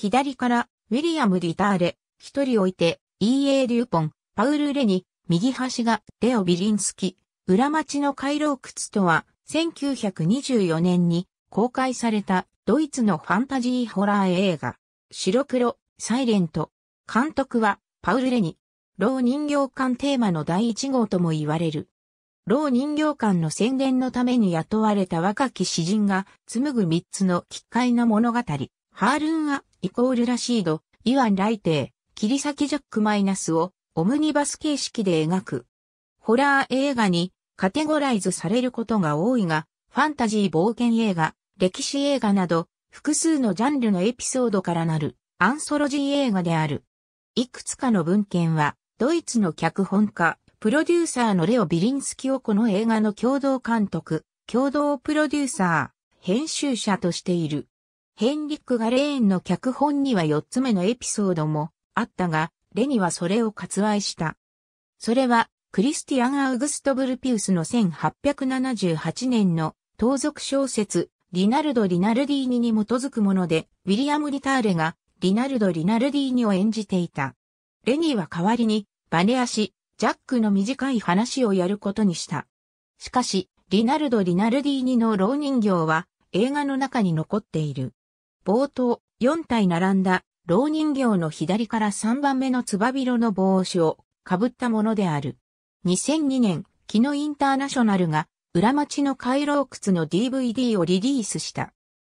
左からウィリアム・ディターレ、一人置いて E.A. リューポン、パウル・レニ、右端がレオ・ビリンスキ、裏町の回廊靴とは、1924年に公開されたドイツのファンタジーホラー映画、白黒、サイレント。監督はパウル・レニ。老人形館テーマの第一号とも言われる。老人形館の宣伝のために雇われた若き詩人が紡ぐ三つの奇怪な物語、ハールン・アイコールラシード、イワン・ライテー、切り裂きジャックマイナスをオムニバス形式で描く。ホラー映画にカテゴライズされることが多いが、ファンタジー冒険映画、歴史映画など、複数のジャンルのエピソードからなるアンソロジー映画である。いくつかの文献は、ドイツの脚本家、プロデューサーのレオ・ビリンスキをこの映画の共同監督、共同プロデューサー、編集者としている。ヘンリック・ガレーンの脚本には4つ目のエピソードもあったが、レニはそれを割愛した。それは、クリスティアン・アウグスト・ブルピウスの1878年の盗賊小説、リナルド・リナルディーニに基づくもので、ウィリアム・リターレが、リナルド・リナルディーニを演じていた。レニーは代わりに、バネ足、ジャックの短い話をやることにした。しかし、リナルド・リナルディーニの老人形は、映画の中に残っている。冒頭、4体並んだ、老人形の左から3番目のつばろの帽子をかぶったものである。2002年、キノインターナショナルが、裏町の回廊窟の DVD をリリースした。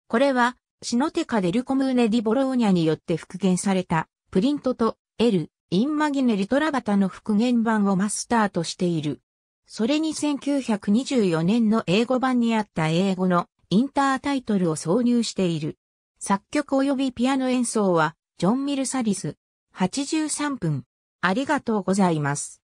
これは、シノテカ・デルコムーネ・ディ・ボローニャによって復元された、プリントと、L、インマギネ・リトラバタの復元版をマスターとしている。それに1924年の英語版にあった英語のインタータイトルを挿入している。作曲及びピアノ演奏は、ジョン・ミルサリス。83分。ありがとうございます。